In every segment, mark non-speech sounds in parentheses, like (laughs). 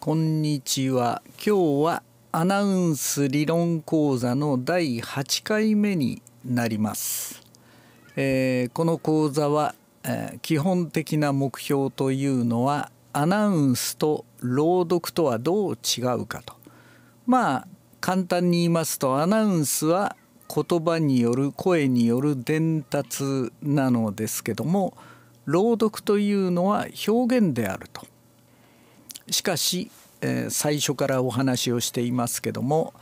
こんにちは今日はアナウンス理論講座の第8回目になります、えー、この講座は、えー、基本的な目標というのはアナウンスと朗読とはどう違うかとまあ簡単に言いますとアナウンスは言葉による声による伝達なのですけども朗読というのは表現であるとしかし、えー、最初からお話をしていますけども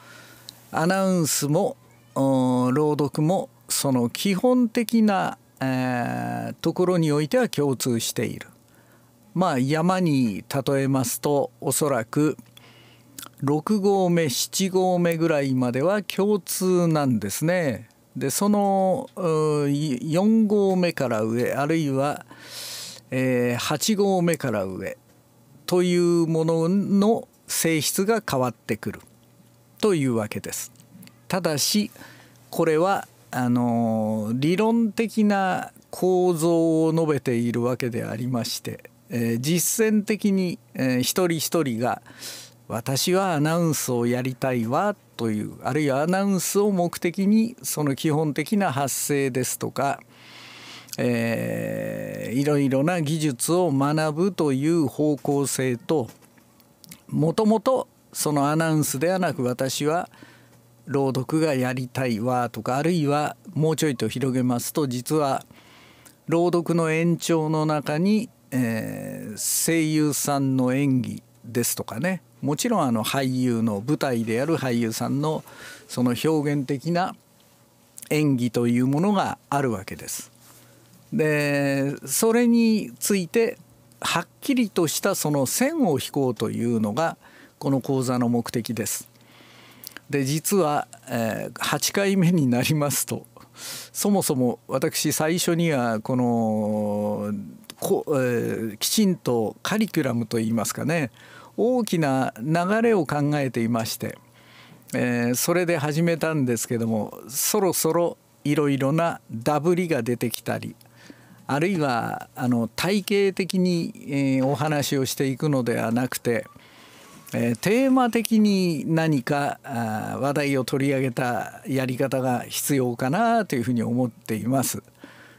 アナウンスも朗読もその基本的な、えー、ところにおいては共通している。まあ山に例えますとおそらく6合目7合目ぐらいまでは共通なんですね。でその4合目から上あるいは、えー、8合目から上というものの性質が変わってくるというわけです。ただしこれはあの理論的な構造を述べているわけでありまして、えー、実践的に、えー、一人一人が私はアナウンスをやりたいわというあるいはアナウンスを目的にその基本的な発声ですとかえー、いろいろな技術を学ぶという方向性ともともとそのアナウンスではなく私は朗読がやりたいわとかあるいはもうちょいと広げますと実は朗読の延長の中に、えー、声優さんの演技ですとかねもちろんあの俳優の舞台である俳優さんのその表現的な演技というものがあるわけです。でそれについてはっきりとしたその線を引こうというのがこの講座の目的です。で実は、えー、8回目になりますとそもそも私最初にはこのこ、えー、きちんとカリキュラムといいますかね大きな流れを考えていまして、えー、それで始めたんですけどもそろそろいろいろなダブりが出てきたりあるいはあの体系的に、えー、お話をしていくのではなくて、えー、テーマ的に何かあ話題を取り上げたやり方が必要かなというふうに思っています。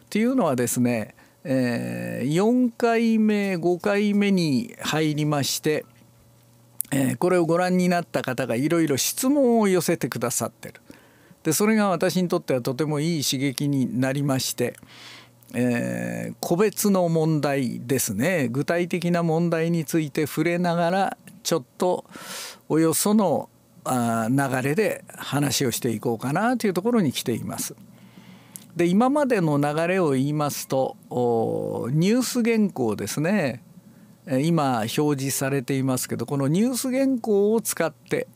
というのはですね、えー、4回目5回目に入りまして、えー、これをご覧になった方がいろいろ質問を寄せてくださってる。でそれが私にとってはとてもいい刺激になりまして。えー、個別の問題ですね具体的な問題について触れながらちょっとおよそのあ流れで話をしていこうかなというところに来ています。で今までの流れを言いますとニュース原稿ですね今表示されていますけどこのニュース原稿を使って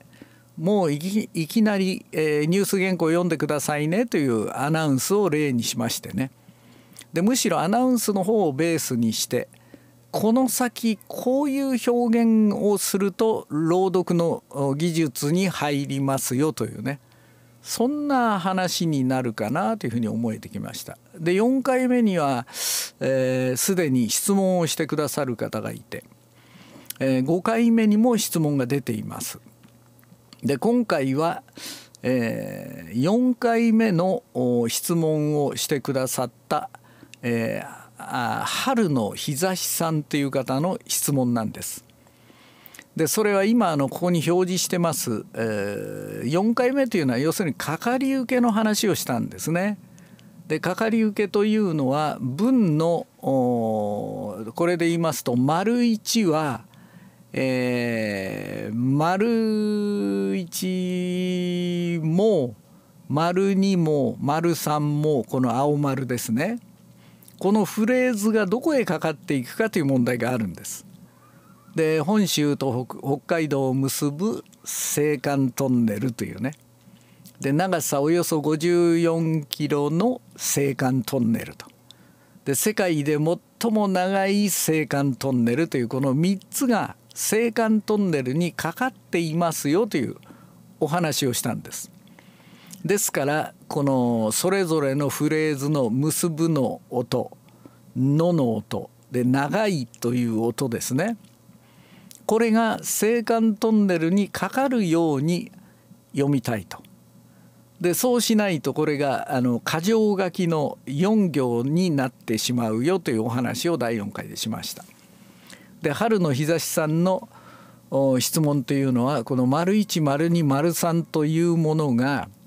もういきなり、えー、ニュース原稿を読んでくださいねというアナウンスを例にしましてねでむしろアナウンスの方をベースにしてこの先こういう表現をすると朗読の技術に入りますよというねそんな話になるかなというふうに思えてきました。で4回目にはすで、えー、に質問をしてくださる方がいて、えー、5回目にも質問が出ています。で今回は、えー、4回目の質問をしてくださった「えー、春の日差しさんという方の質問なんです。でそれは今あのここに表示してます、えー、4回目というのは要するにかかり受けの話をしたんですね。でかかり受けというのは文のこれで言いますと丸1は、えー、丸1も丸2も丸3もこの青丸ですね。このフレーズがどこへかかっていくかという問題があるんです。で本州と北海道を結ぶ青函トンネルというねで長さおよそ54キロの青函トンネルとで世界で最も長い青函トンネルというこの3つが青函トンネルにかかっていますよというお話をしたんです。ですからこのそれぞれのフレーズの「結ぶ」の音「の」の音で「長い」という音ですねこれが青函トンネルにかかるように読みたいと。でそうしないとこれがあの過剰書きの4行になってしまうよというお話を第4回でしました。で春の日差しさんの質問というのはこの「丸1」「丸2」「丸3」というものが「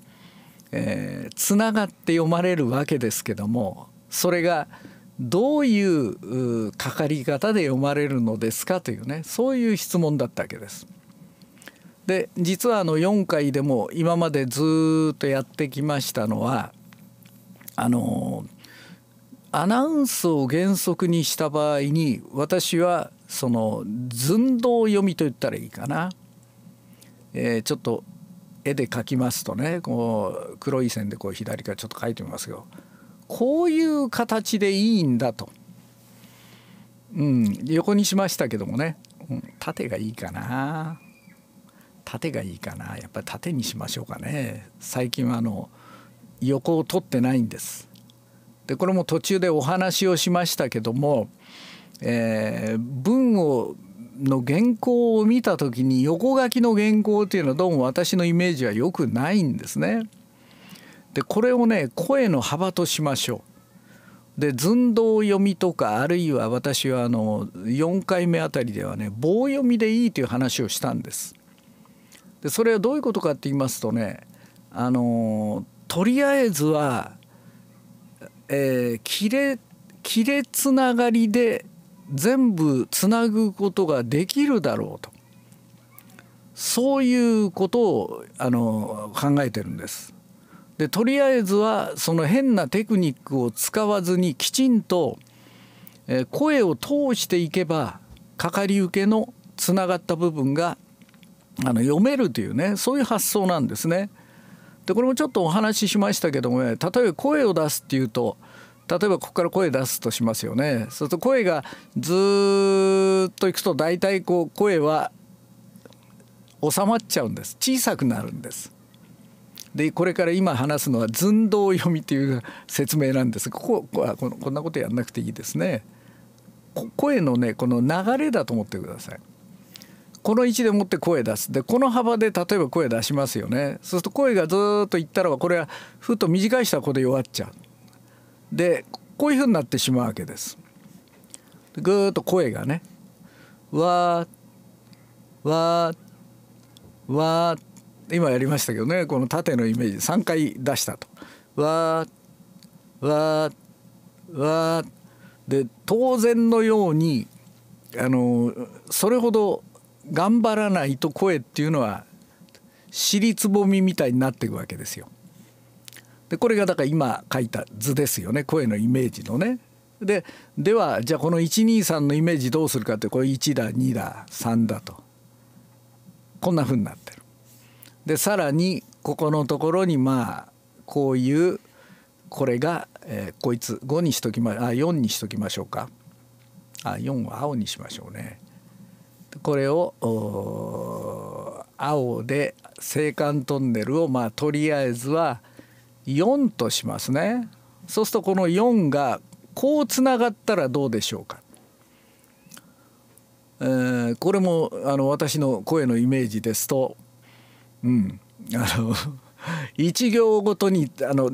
えー、つながって読まれるわけですけどもそれがどういうかかり方で読まれるのですかというねそういう質問だったわけです。で実はあの4回でも今までずっとやってきましたのはあのアナウンスを原則にした場合に私はその寸胴読みと言ったらいいかな、えー、ちょっと絵で描きますとねこう黒い線でこう左からちょっと描いてみますけどこういう形でいいんだと、うん、横にしましたけどもね、うん、縦がいいかな縦がいいかなやっぱり縦にしましょうかね最近はあの横を取ってないんです。でこれも途中でお話をしましたけども、えー、文をの原稿を見た時に横書きの原稿っていうのはどうも私のイメージは良くないんですね。でこれをね声の幅としましょう。で寸胴読みとかあるいは私はあの4回目あたりではね棒読みでいいという話をしたんです。でそれはどういうことかって言いますとねあのとりあえずは、えー、れつながりで全部つなぐことができるだろうとそういうことをあの考えてるんです。でとりあえずはその変なテクニックを使わずにきちんと声を通していけばかかり受けのつながった部分があの読めるというねそういう発想なんですね。でこれもちょっとお話ししましたけども例えば声を出すっていうと例えばここから声出すとしますよねそうすると声がずっといくと大体こう声は収まっちゃうんです小さくなるんです。でこれから今話すのは寸胴読みという説明なんですここはこのこんなことやんなくていいですね。声のねこの流れだと思ってください。この位置でもって声出すでこの幅で例えば声出しますよねそうすると声がずっといったらこれはふと短い人はここで弱っちゃうでこういうふうになってしまうわけです。ぐーっと声がね「わーわーわー」今やりましたけどねこの縦のイメージ3回出したと「わーわーわー」で当然のようにあのそれほど頑張らないと声っていうのは尻つぼみみたいになっていくわけですよ。でこれがだから今書いた図ですよね声のイメージのね。でではじゃあこの123のイメージどうするかってこれ1だ2だ3だとこんなふうになってる。でさらにここのところにまあこういうこれが、えー、こいつ5にしときまあ4にしときましょうか。あ4は青にしましょうね。これを青で青函トンネルをまあとりあえずは4としますねそうするとこの4がこうつながったらどうでしょうか、えー、これもあの私の声のイメージですとうんあの一行ごとにあの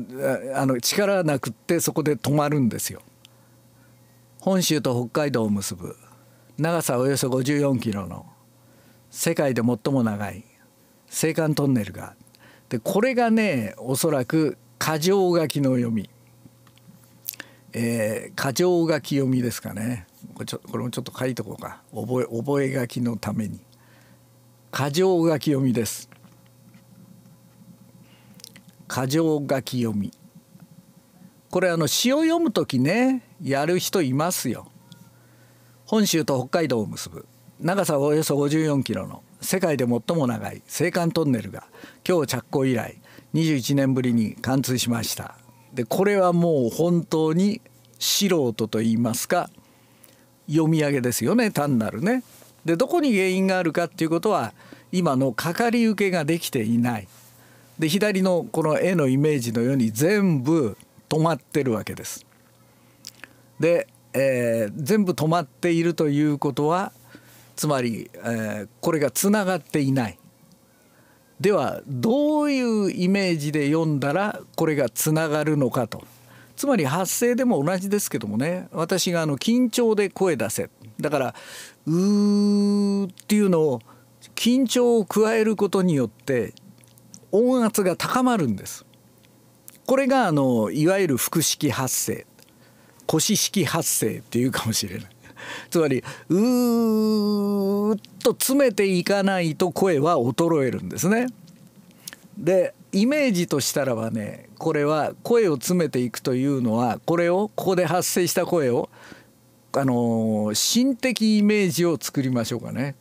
あの力なくってそこで止まるんですよ。本州と北海道を結ぶ長さおよそ54キロの世界で最も長い青函トンネルがでこれがねおそらく箇条書きの読み、えー、箇条書き読みですかねこれもちょっと書いとこうか覚え覚え書きのために箇条書き読みです箇条書き読みこれあの詩を読む時ねやる人いますよ本州と北海道を結ぶ長さおよそ54キロの世界で最も長い青函トンネルが今日着工以来21年ぶりに貫通しましたでこれはもう本当に素人と言いますか読み上げですよね単なるね。でどこに原因があるかっていうことは今のかかり受けができていない。で左のこの絵のイメージのように全部止まってるわけです。で、えー、全部止まっているということはつまり、えー、これがつながっていないではどういうイメージで読んだらこれがつながるのかとつまり発声でも同じですけどもね私があの緊張で声出せだから「うー」っていうのを緊張を加えることによって音圧が高まるんです。これがあのいわゆる腹式発声腰式発声っていうかもしれない。(laughs) つまりうーっと詰めていかないと声は衰えるんですね。でイメージとしたらばねこれは声を詰めていくというのはこれをここで発生した声をあの心的イメージを作りましょうかね。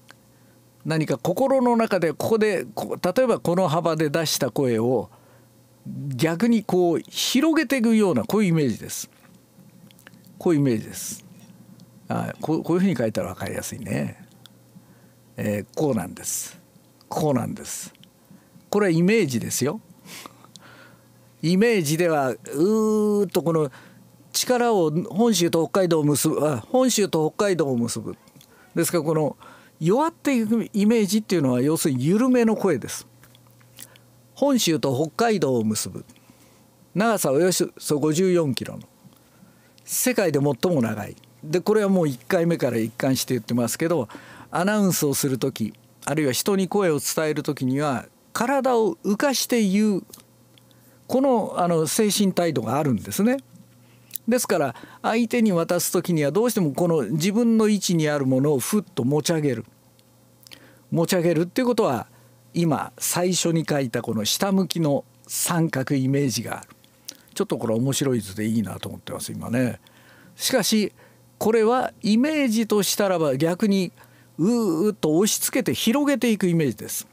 何か心の中でここで例えばこの幅で出した声を逆にこう広げていくようなこういうイメージです。こういうイメージです。あこうこういうふうに書いたら分かりやすいね、えー、こうなんですこうなんですこれはイメージですよイメージではうーっとこの力を本州と北海道を結ぶあ本州と北海道を結ぶですからこの弱っていくイメージっていうのは要するに緩めの声です本州と北海道を結ぶ長さおよそ54キロの世界で最も長いでこれはもう1回目から一貫して言ってますけどアナウンスをする時あるいは人に声を伝える時には体を浮かして言うこのあの精神態度があるんですね。ですから相手に渡す時にはどうしてもこの自分の位置にあるものをふっと持ち上げる持ち上げるっていうことは今最初に書いたこの下向きの三角イメージがあるちょっとこれ面白い図でいいなと思ってます今ね。しかしこれはイメージとしたらば逆にうーっと押し付けて広げていくイメージです。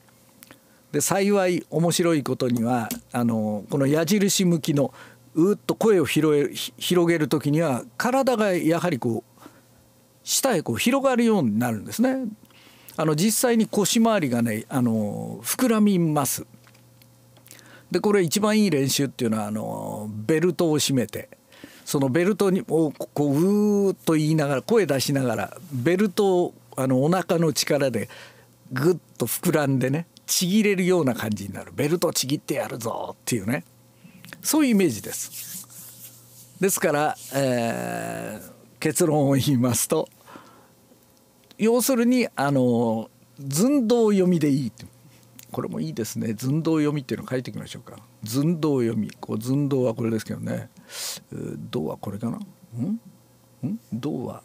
で幸い面白いことにはあのこの矢印向きのうーっと声を広げる時には体がやはりこう下へこう広がるようになるんですね。あの実際に腰回りがねあの膨らみます。でこれ一番いい練習っていうのはあのベルトを締めてそのベルトにをこううーっと言いながら声出しながらベルトをあのお腹の力でぐっと膨らんでねちぎれるような感じになるベルトちぎってやるぞっていうねそういうイメージです。ですから、えー、結論を言いますと要するにあの寸胴読みでいいこれもいいですね寸胴読みっていうのを書いておきましょうか寸胴読みこう寸胴はこれですけどね「銅」はこれかなん銅は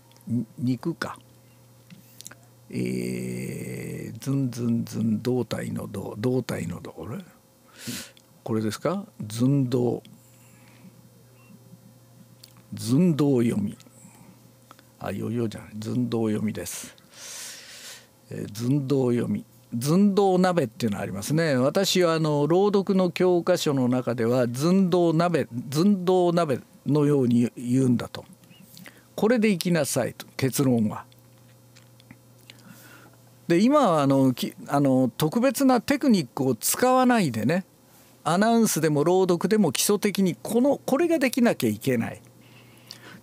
肉か。えー、ずんずんずん胴体の胴胴体の胴これこれですか寸胴寸胴読みあよよじゃない寸胴読みです寸胴、えー、読み寸胴鍋っていうのありますね私はあの朗読の教科書の中では寸胴鍋寸胴鍋のように言うんだとこれで行きなさいと結論は。で今はあのきあの特別なテクニックを使わないでねアナウンスでも朗読でも基礎的にこのこれができなきゃいけない。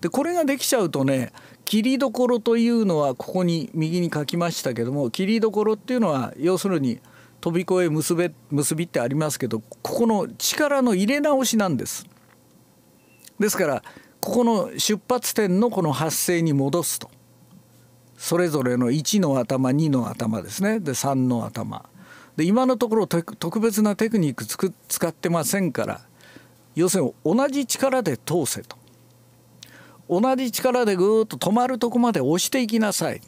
でこれができちゃうとね切りどころというのはここに右に書きましたけども切りどころっていうのは要するに飛び越え結べ結びってありますけどここの力の入れ直しなんです。ですからここの出発点のこの発生に戻すとそれぞれの1の頭2の頭ですねで3の頭で今のところ特別なテクニック使ってませんから要するに同じ力で通せと同じ力でぐーっと止まるとこまで押していきなさい。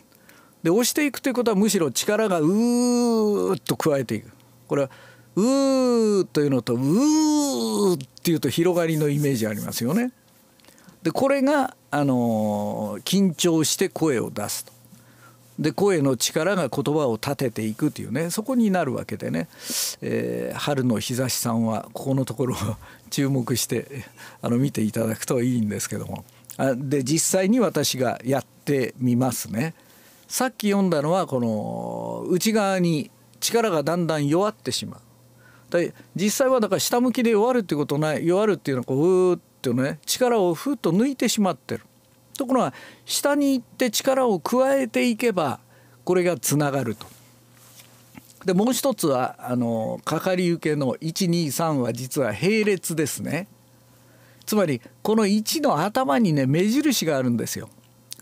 で押していくということはむしろ力がうーっと加えていく。これはうーというのとうーっていうと広がりのイメージありますよね。でこれが、あの緊張して声を出すと。で声の力が言葉を立てていくというねそこになるわけでね、えー、春の日差しさんはここのところを注目してあの見ていただくといいんですけども。で実際に私がやってみますね。さっき読んだのはこの内側に力がだんだん弱ってしまう。で実際はだから下向きで弱るっていうことない弱るっていうのはこうふーっとね力をふっと抜いてしまってる。ところが下に行って力を加えていけばこれがつながると。でもう一つはあのかかり受けの123は実は並列ですね。つまりこの1の頭にね目印があるんですよ。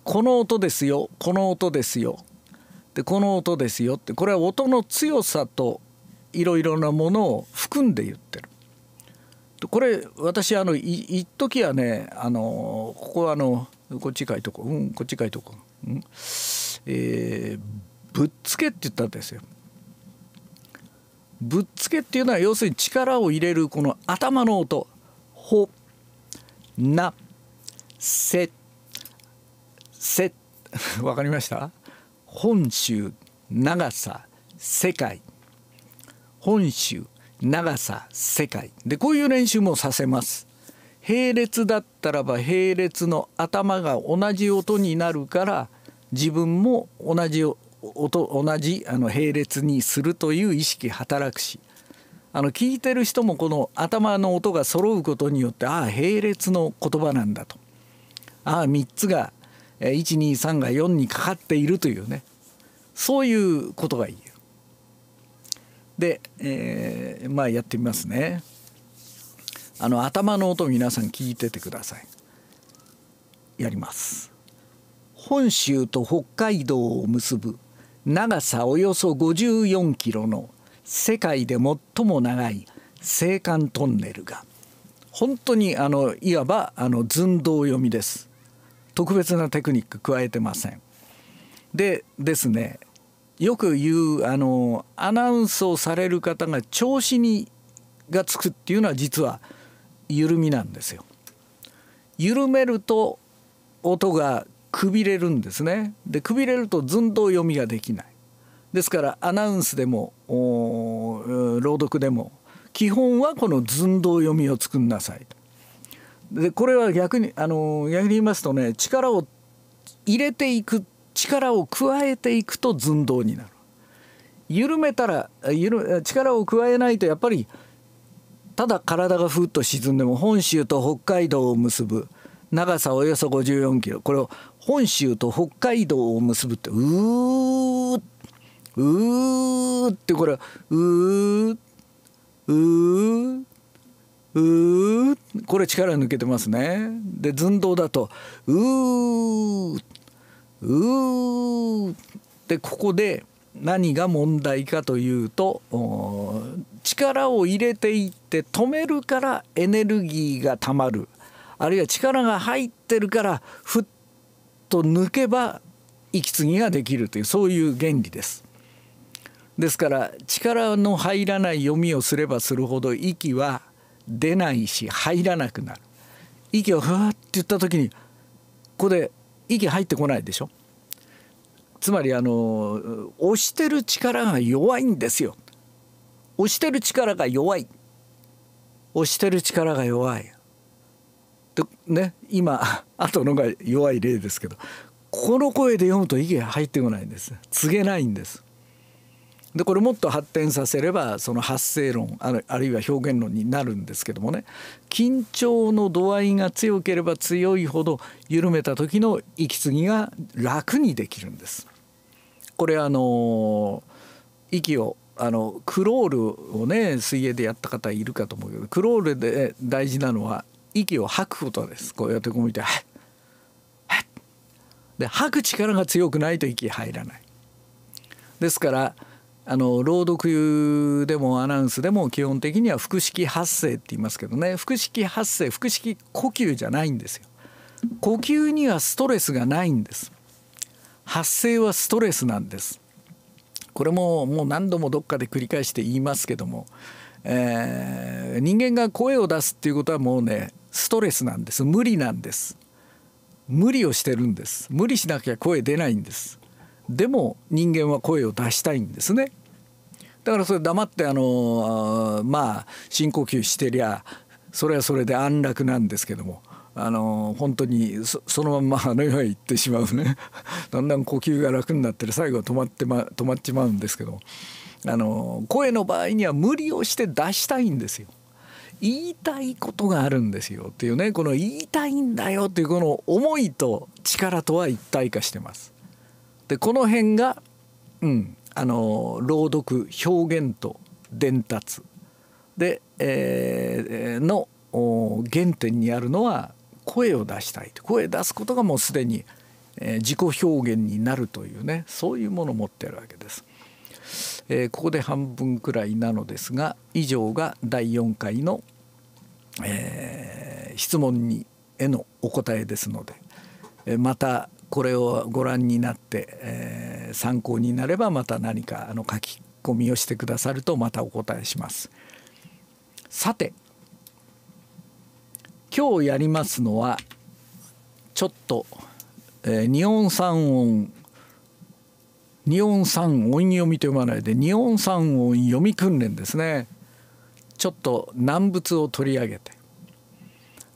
この音ですよこの音ですよでこの音ですよってこれは音の強さといろいろなものを含んで言ってる。これ私あの一時はねあのここはあのこっち書いとこうんこっち書いとこう、んえー、ぶっつけって言ったんですよ。ぶっつけっていうのは要するに力を入れるこの頭の音「ほ」なせせ (laughs) わかりました本州長さ世界本州長さ世界でこういう練習もさせます。並列だったらば並列の頭が同じ音になるから自分も同じ音同じあの並列にするという意識働くしあの聞いてる人もこの頭の音が揃うことによってああ並列の言葉なんだとああ3つが123が4にかかっているというねそういうことが言える。で、えー、まあやってみますね。あの頭の音皆さん聞いててください。やります。本州と北海道を結ぶ長さおよそ54キロの世界で最も長い青函トンネルが本当にあのいわばあの寸胴読みです特別なテクニック加えてませんでですねよく言うあのアナウンスをされる方が調子にがつくっていうのは実は緩みなんですよ緩めると音がくびれるんですねでくびれると寸胴読みができないですからアナウンスでも朗読でも基本はこの寸胴読みを作んなさいでこれは逆にあの逆に言いますとね力を入れていく力を加えていくと寸胴になる。緩めたら力を加えないとやっぱりただ体がふっと沈んでも本州と北海道を結ぶ長さおよそ54キロこれを本州と北海道を結ぶってうーっうーってこれ、うー、うー、うー、これ力抜けてますね。で、寸胴だと、うー、うー。で、ここで何が問題かというと、力を入れていって止めるからエネルギーがたまる。あるいは力が入ってるから、ふっと抜けば息継ぎができるという、そういう原理です。ですから力の入らない読みをすればするほど息は出ないし入らなくなる息をふわって言った時にここで息入ってこないでしょつまりあの押してる力が弱いんですよ押してる力が弱い押してる力が弱いでね今後のが弱い例ですけどこの声で読むと息が入ってこないんです告げないんですでこれもっと発展させればその発声論あるあるいは表現論になるんですけどもね緊張の度合いが強ければ強いほど緩めた時の息継ぎが楽にできるんです。これあの息をあのクロールをね水泳でやった方いるかと思うけどクロールで大事なのは息を吐くことですこうやってこう見て「はっはっ」で吐く力が強くないと息入らない。ですからあの朗読でもアナウンスでも基本的には腹式発声って言いますけどね腹式発声腹式呼吸じゃないんですよ。呼吸にはストレスがないんです。発声はストレスなんです。これももう何度もどっかで繰り返して言いますけども、えー、人間が声を出すっていうことはもうねストレスなんです無理なんです無理をしてるんです無理しなきゃ声出ないんですでも人間は声を出したいんですね。だからそれ黙ってあのまあ深呼吸してりゃそれはそれで安楽なんですけどもあの本当にそのままあの世へ行ってしまうね (laughs) だんだん呼吸が楽になってる最後は止まってま止まっちまうんですけどあの声の場合には無理をして出したいんですよ。言いたいことがあるんですよっていうねこの言いたいんだよっていうこの思いと力とは一体化してます。でこの辺が、うん、あの朗読表現と伝達で、えー、の原点にあるのは声を出したい声出すことがもうすでに、えー、自己表現になるというねそういうものを持ってるわけです。えー、ここで半分くらいなのですが以上が第4回の、えー、質問にへのお答えですので、えまたこれをご覧になって、えー、参考になればまた何かあの書き込みをしてくださるとまたお答えします。さて今日やりますのはちょっと、えー、2音3音日音3音読みと読まないで日本三音読み訓練ですね。ちょっと難物を取り上げて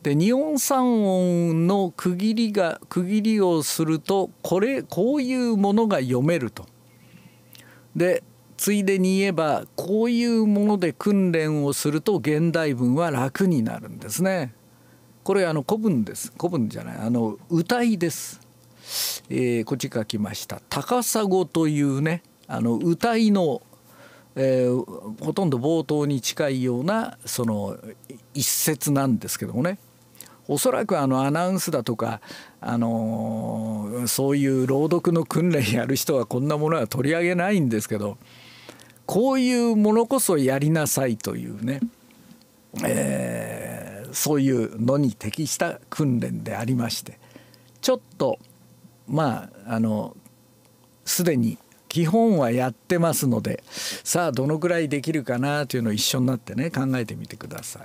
で2音三音の区切りが区切りをするとこれこういうものが読めると。でついでに言えばこういうもので訓練をすると現代文は楽になるんですね。これあの古文です古文じゃないあの歌いです。えー、こっち書きました「高砂」というねあの歌いの、えー、ほとんど冒頭に近いようなその一節なんですけどもねおそらくあのアナウンスだとか、あのそういう朗読の訓練やる人はこんなものは取り上げないんですけどこういうものこそやりなさいというね、えー、そういうのに適した訓練でありましてちょっとまああのすでに基本はやってますのでさあどのくらいできるかなというのを一緒になってね考えてみてください。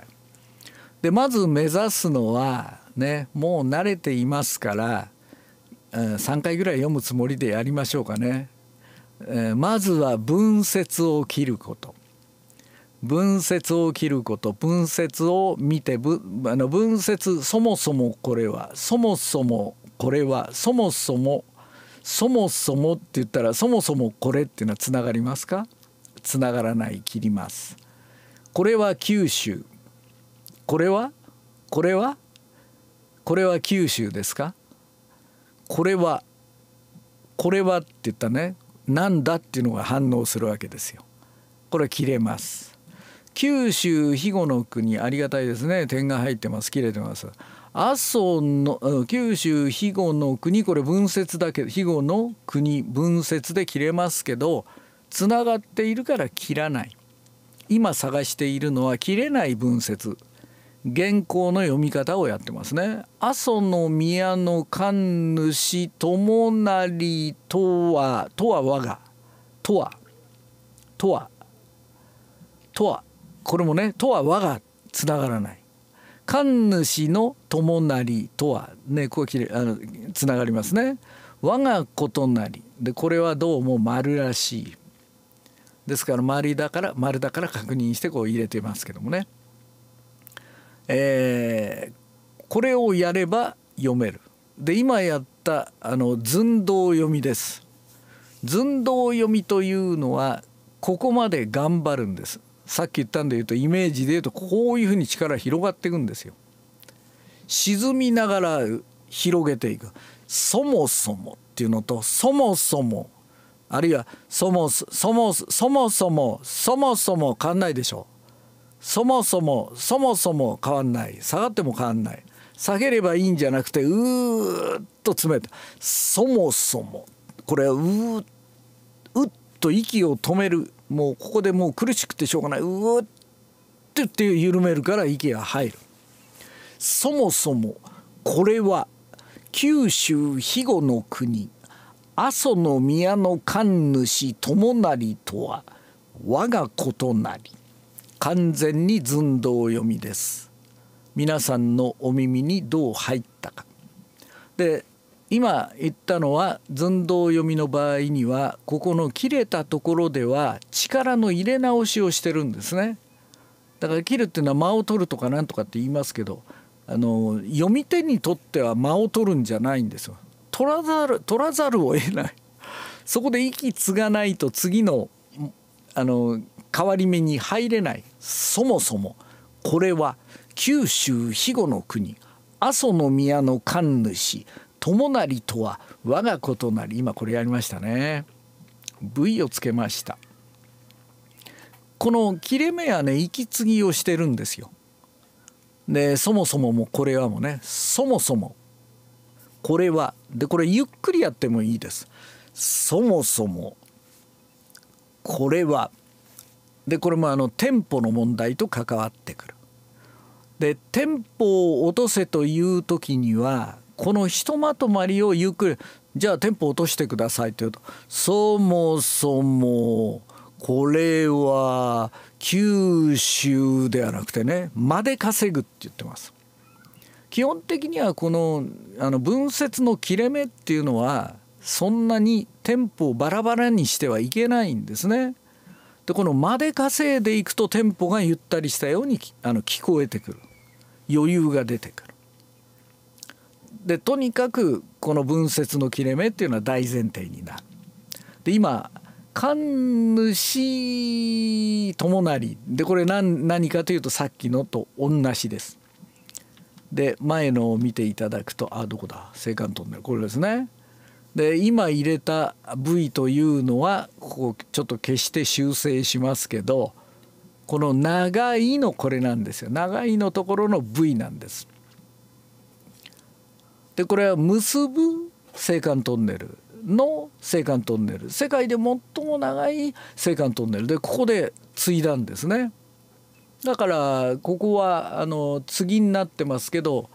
でまず目指すのはねもう慣れていますから、うん、3回ぐらい読むつもりでやりましょうかね。えー、まずは文節を切ること文節を切ること文節を見てあの文節そもそもこれはそもそもこれはそもそもそもそもって言ったらそもそもこれっていうのはつながりますかつながらない切ります。これは九州これはこれはこれは九州ですかこれはこれはって言ったねなんだっていうのが反応するわけですよ。これは切れます。九州肥後の国ありがたいですね点が入ってます切れてます阿蘇の九州肥後の国これ文節だけ肥後の国文節で切れますけどつながっているから切らない今探しているのは切れない文節原稿の読み方をやってますね。阿蘇の宮の神主友なりとはとは我がとはとはとはこれもねとは我がつながらない。神主の友なりとはねこうきれあのつながりますね。我がことなりでこれはどうも丸らしい。ですから丸だから丸だから確認してこう入れてますけどもね。えー、これをやれば読める。で今やったあの寸胴読みです。寸胴読みというのはここまで頑張るんです。さっき言ったんで言うとイメージで言うとこういうふうに力広がっていくんですよ。沈みながら広げていく。そもそもっていうのとそもそもあるいはそもそもそもそもそもそもそもんないでしょう。そもそもそもそも変わんない下がっても変わんない下げればいいんじゃなくてうーっと詰めたそもそもこれはうーうっと息を止めるもうここでもう苦しくてしょうがないうーっとって緩めるから息が入るそもそもこれは九州肥後の国阿蘇の宮の神主友成とは我がことなり完全に寸胴読みです皆さんのお耳にどう入ったかで今言ったのは寸胴読みの場合にはここの切れたところでは力の入れ直しをしてるんですねだから切るっていうのは間を取るとかなんとかって言いますけどあの読み手にとっては間を取るんじゃないんですよ取らざる取らざるを得ないそこで息継がないと次のあの変わり目に入れないそもそもこれは九州肥後の国阿蘇の宮の神主友成とは我が子となり今これやりましたね V をつけましたこの切れ目はね息継ぎをしてるんですよでそもそももこれはもうねそもそもこれはでこれゆっくりやってもいいですそもそもこれはでこれもあのテンポの問題と関わってくる。でテンポを落とせという時にはこのひとまとまりをゆっくりじゃあテンポ落としてくださいというとそもそもこれは九州ではなくてねまで稼ぐって言ってます。基本的にはこのあの文節の切れ目っていうのはそんなにテンポをバラバラにしてはいけないんですね。でこの間で稼いでいくとテンポがゆったりしたようにあの聞こえてくる余裕が出てくる。でとにかくこの文節の切れ目っていうのは大前提になる。で今神主友成でこれ何何かというとさっきのと同じです。で前のを見ていただくとあどこだ青函トンネルこれですね。で今入れた部位というのはここちょっと消して修正しますけどこの長いのこれなんですよ長いのところの部位なんです。でこれは結ぶ青函トンネルの青函トンネル世界で最も長い青函トンネルでここで継いだんですね。だからここはあの次になってますけど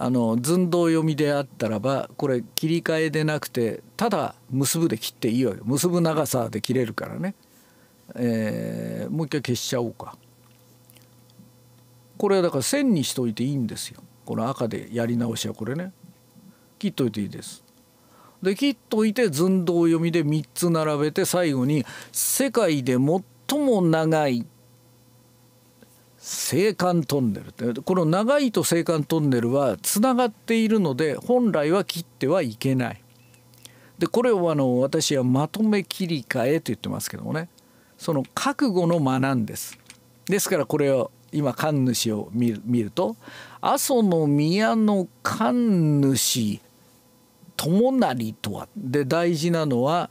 あの寸胴読みであったらばこれ切り替えでなくてただ結ぶで切っていいわけ結ぶ長さで切れるからね、えー、もう一回消しちゃおうかこれはだから線にしといていいんですよこの赤でやり直しはこれね切っといていいですで切っといて寸胴読みで3つ並べて最後に「世界で最も長い青函トンネルこの長いと青函トンネルはつながっているので本来は切ってはいけない。でこれをあの私はまとめ切り替えと言ってますけどもねその覚悟の間なんです。ですからこれを今神主を見る見ると阿蘇の宮の神主友成とはで大事なのは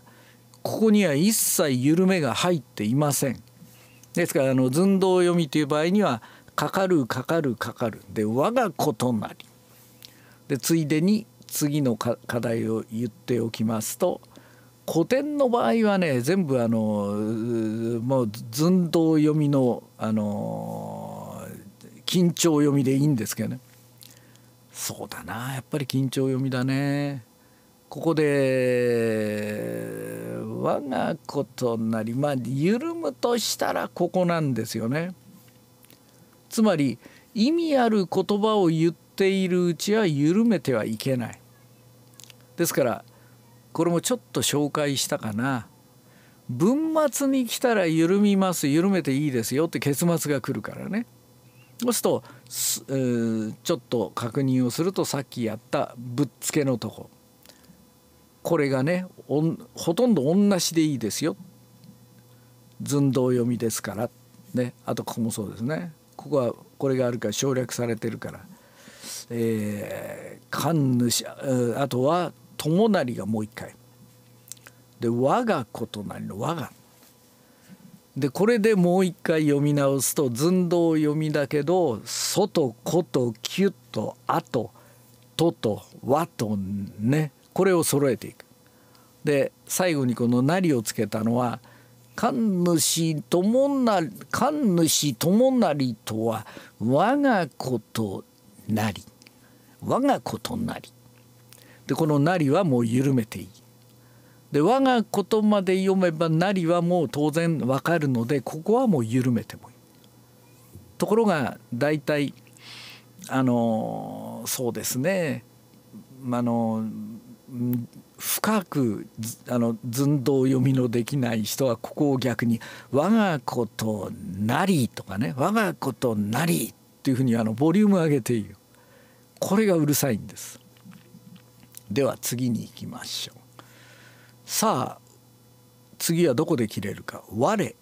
ここには一切緩めが入っていません。ですからあの寸胴読みという場合には「かかるかかるかかる」で「我がことなり」でついでに次の課題を言っておきますと古典の場合はね全部あのもう寸胴読みのあの緊張読みでいいんですけどねそうだなやっぱり緊張読みだね。ここで我がことなりまあ緩むとしたらここなんですよね。つまり意味ある言葉を言っているうちは緩めてはいけない。ですからこれもちょっと紹介したかな。文末に来たら緩みます緩めていいですよって結末が来るからね。そうするとちょっと確認をするとさっきやったぶっつけのとこ。これがねほとんど同じでいいですよ寸胴読みですから、ね、あとここもそうですねここはこれがあるから省略されてるから、えー、神主あとは友成がもう一回で我が子となりの我がでこれでもう一回読み直すと寸胴読みだけど「外」「子」と「きゅ」と「あ」と「と」と「わ」と「ね」これを揃えていく。で最後にこの「なり」をつけたのは「神主ともなり神主ともなりとは我が子となり」「我が子となり」でこの「なり」はもう緩めていい。で「我が子と」まで読めば「なり」はもう当然わかるのでここはもう緩めてもいい。ところが大体あのそうですねあの深くあの寸胴読みのできない人はここを逆に「我が子となり」とかね「我が子となり」っていうふうにあのボリューム上げているこれがうるさいんです。では次に行きましょう。さあ次はどこで切れるか「我」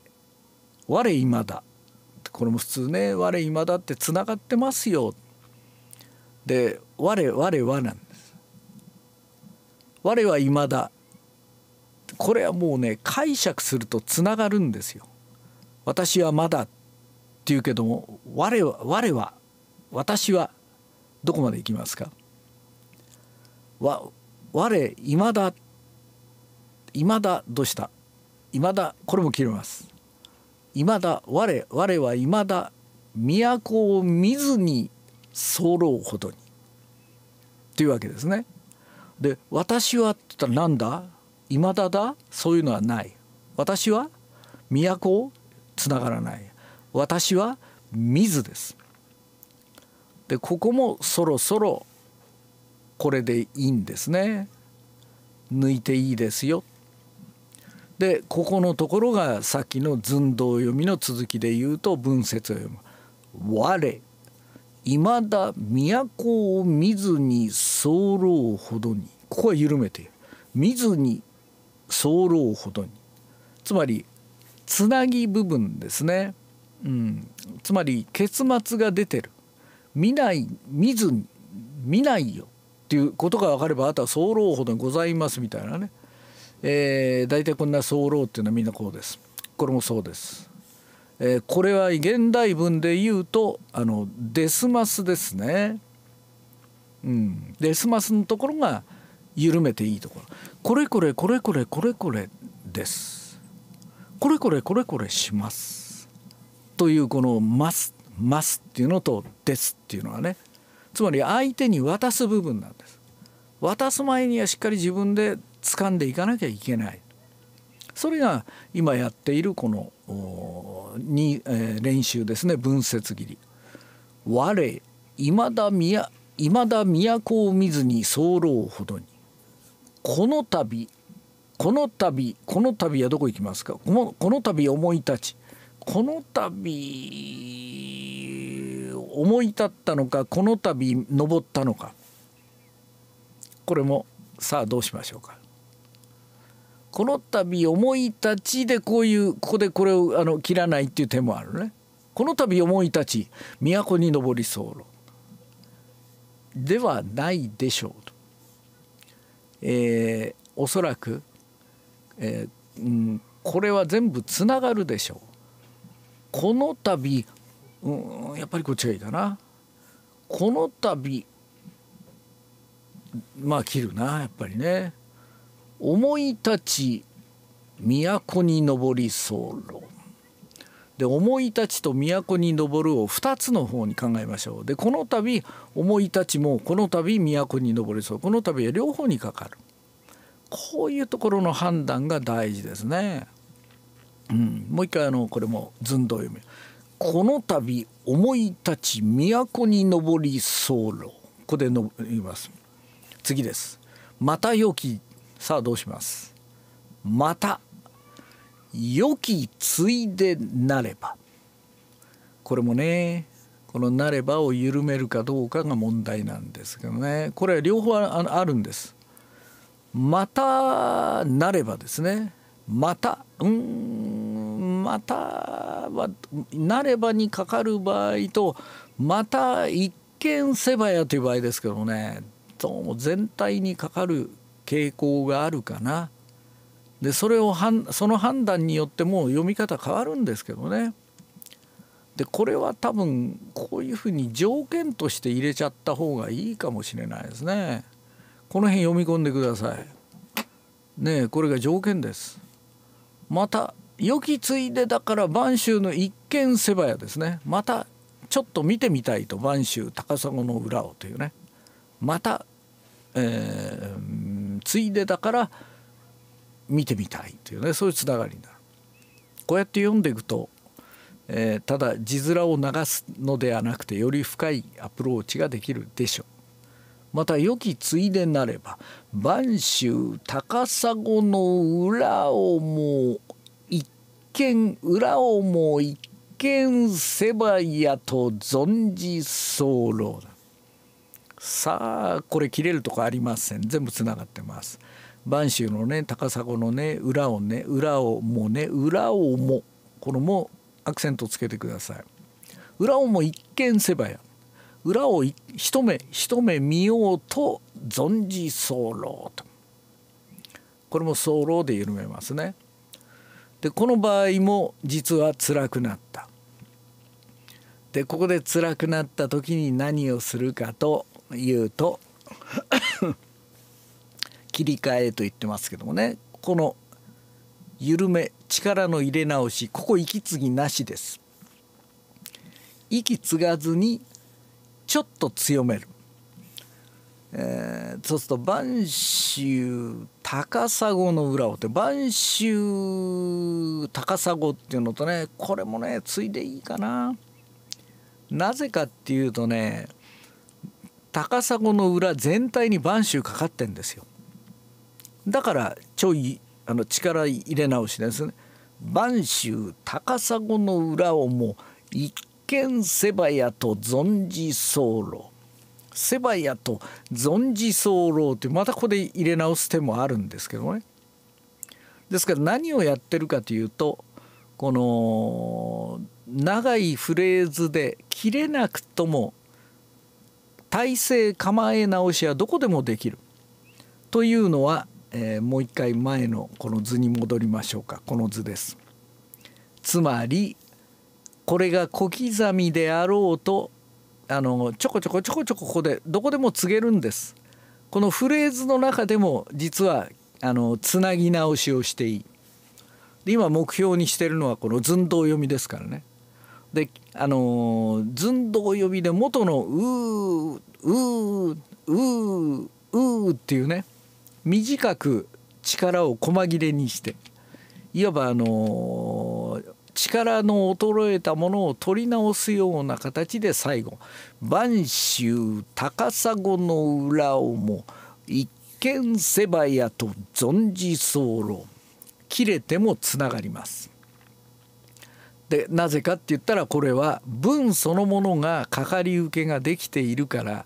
「我今だ」これも普通ね「我今だ」ってつながってますよ。で「我我我」なん我は未だこれはもうね解釈するとつながるんですよ。私はまだって言うけども我は我は私はどこまで行きますかわ我未だ未だどうした未だこれも切れます。未だ我我は未だ都を見ずに候ほどにというわけですね。で「私は」って言ったら「なんだ今だだそういうのはない」「私は都つながらない」「私は水」です。でここもそろそろこれでいいんですね。抜いていいですよ。でここのところがさっきの寸胴読みの続きで言うと文節を読む「我」いまだ都を見ずに候ほどにここは緩めて見ずに候ほどにつまりつなぎ部分ですね、うん、つまり結末が出てる見ない見ずに見ないよっていうことが分かればあとは候ほどにございますみたいなね、えー、大体こんな候っていうのはみんなこうですこれもそうです。えー、これは現代文で言うとあのデスマスですね、うん、デスマスのところが「緩めていいところこれこれこれこれこれこれですこれこれこれこれしますというこの「ます」「ます」っていうのと「です」っていうのはねつまり相手に渡す部分なんです渡す前にはしっかり自分で掴んでいかなきゃいけないそれが今やっているこのに、えー、練習ですね分節切り。我未だ宮未だ都を見ずに候ほどにこの度この度この度はどこ行きますかこのこの度思い立ちこの度思い立ったのかこの度登ったのかこれもさあどうしましょうか。この度思い立ちでこういうここでこれをあの切らないっていう手もあるね。この度思い立ち都に登り候ではないでしょうと。えー、おそらく、えーうん、これは全部つながるでしょう。この度、うん、やっぱりこっちがいいかな。この度まあ切るなやっぱりね。思い立ち都に上り候で「思い立ち」と「都に登る」を2つの方に考えましょうでこの度思い立ちもこの度都に登りそうこの度は両方にかかるこういうところの判断が大事ですね。うん、もう一回あのこれも寸胴読み「この度思い立ち都に登り候」ここでの言います次です「また良き」さあどうしますまた良きついでなればこれもねこの「なれば」を緩めるかどうかが問題なんですけどねこれ両方あるんです。またなればですねまたうんまたはなればにかかる場合とまた一見せばやという場合ですけどねどうも全体にかかる傾向があるかな。でそれをはんその判断によっても読み方変わるんですけどね。でこれは多分こういうふうに条件として入れちゃった方がいいかもしれないですね。この辺読み込んでください。ねこれが条件です。また良きついでだから播州の一見世話屋ですね。またちょっと見てみたいと播州高砂の裏をというね。また、えー、ついでだから見てみたいというねそういうつながりになる。こうやって読んでいくと、えー、ただ字面を流すのではなくてより深いアプローチができるでしょう。また良きついでなれば播州高砂の裏をも一見裏をも一見せばやと存じ候だ。さあこれ切れるとこありません全部つながってます。播州のね高砂のね裏をね裏をもね裏をもこのもアクセントつけてください裏をも一見せばや裏を一目一目見ようと存じ候とこれも候で緩めますねでこの場合も実は辛くなったでここで辛くなった時に何をするかというと切り替えと言ってますけどもねこの緩め力の入れ直しここ息継ぎなしです息継がずにちょっと強める、えー、そうすると「晩秋高砂の裏を」って「晩秋高砂」っていうのとねこれもねついでいいかな。なぜかっていうとね高砂の裏全体に晩秋かかってんですよ。だからちょいあの力入れ直しですね播州高砂の裏をも一見せばやと存じ候せばやと存じ候ってまたここで入れ直す手もあるんですけどねですから何をやってるかというとこの長いフレーズで切れなくとも体勢構え直しはどこでもできるというのはえー、もう一回前のこの図に戻りましょうかこの図です。つまりこれが小刻みであろうとあのちょこちょこちょこちょこここでどこでも告げるんです。このフレーズの中でも実はあのつなぎ直しをしていい。で今目標にしてるのはこの寸胴読みですからね。であの寸胴読みで元の「うーうーうーうー」っていうね短く力を細切れにしていわばあの力の衰えたものを取り直すような形で最後「播州高砂の裏をも一見せばやと存じ候」切れてもつながります。でなぜかって言ったらこれは文そのものがかかり受けができているから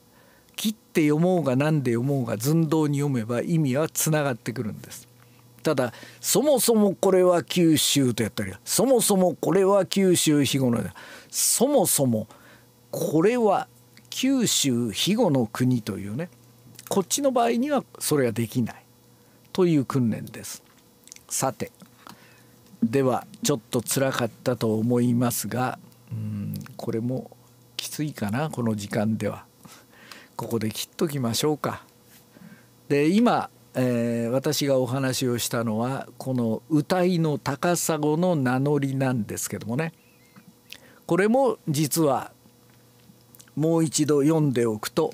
って読もうが何で読もうが寸胴に読めば意味はつながってくるんです。ただそもそもこれは九州とやったりそもそもこれは九州肥後のそもそもこれは九州肥後の国というねこっちの場合にはそれができないという訓練です。さてではちょっとつらかったと思いますがうんこれもきついかなこの時間では。ここで切っときましょうか。で今、えー、私がお話をしたのはこの歌いの高砂の名乗りなんですけどもねこれも実はもう一度読んでおくと、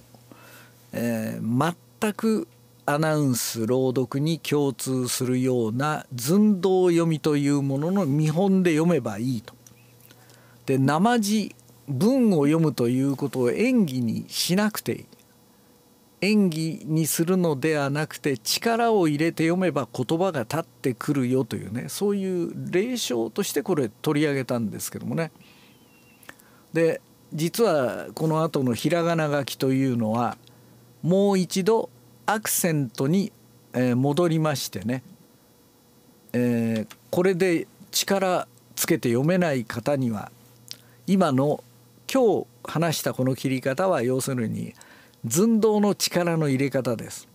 えー、全くアナウンス朗読に共通するような寸胴読みというものの見本で読めばいいと。で生地文を読むということを演技にしなくていい。演技にするのではなくて力を入れて読めば言葉が立ってくるよというねそういう霊障としてこれ取り上げたんですけどもね。で実はこの後のひらがな書きというのはもう一度アクセントに戻りましてね、えー、これで力つけて読めない方には今の今日話したこの切り方は要するに「寸胴の力の入れ方です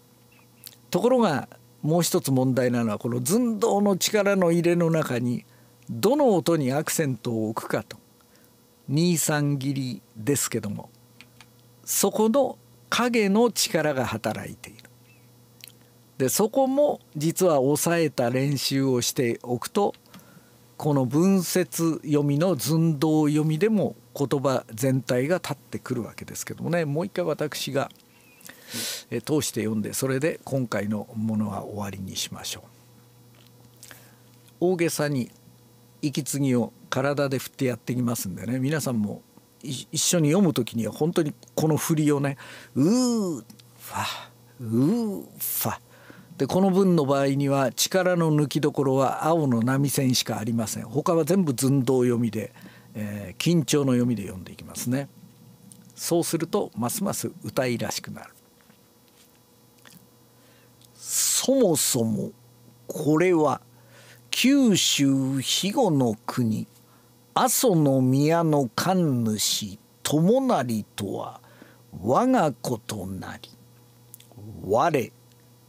ところがもう一つ問題なのはこの寸胴の力の入れの中にどの音にアクセントを置くかと23切りですけどもそこの影の力が働いている。でそこも実は抑えた練習をしておくとこの文節読みの寸胴読みでも言葉全体が立ってくるわけですけどもねもう一回私がえ通して読んでそれで今回のものは終わりにしましょう。大げさに息継ぎを体で振ってやってきますんでね皆さんも一緒に読む時には本当にこの振りをね「うーファうーファ」でこの文の場合には力の抜きどころは青の波線しかありません他は全部寸胴読みで、えー、緊張の読みで読んでいきますねそうするとますます歌いらしくなるそもそもこれは九州肥後の国阿蘇の宮の神主友成とは我が子となり我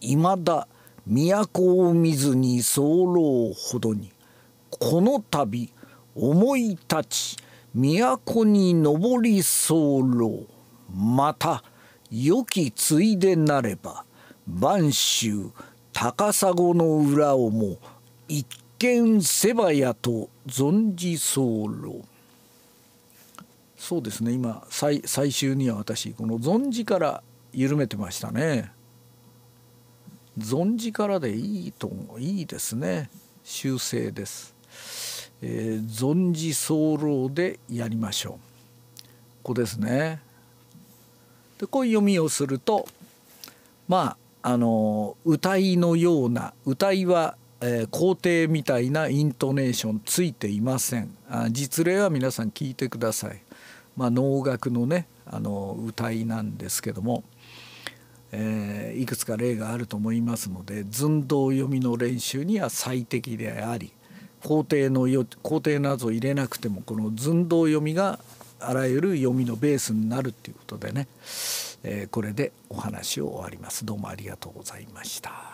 いまだ都を見ずに候ほどにこの度思い立ち都に上り候また良きついでなれば播州高砂の裏をも一見せばやと存じ候そうですね今最最終には私この「存じ」から緩めてましたね。存じからでいいといいですね修正です、えー、存じ候でやりましょうここですねでこういう読みをするとまああの歌いのような歌いは、えー、皇帝みたいなイントネーションついていませんあ実例は皆さん聞いてください、まあ、能楽のねあの歌いなんですけども「えー、いくつか例があると思いますので寸胴読みの練習には最適であり工程のよ工程などを入れなくてもこの寸胴読みがあらゆる読みのベースになるっていうことでね、えー、これでお話を終わります。どうもありがとうございました。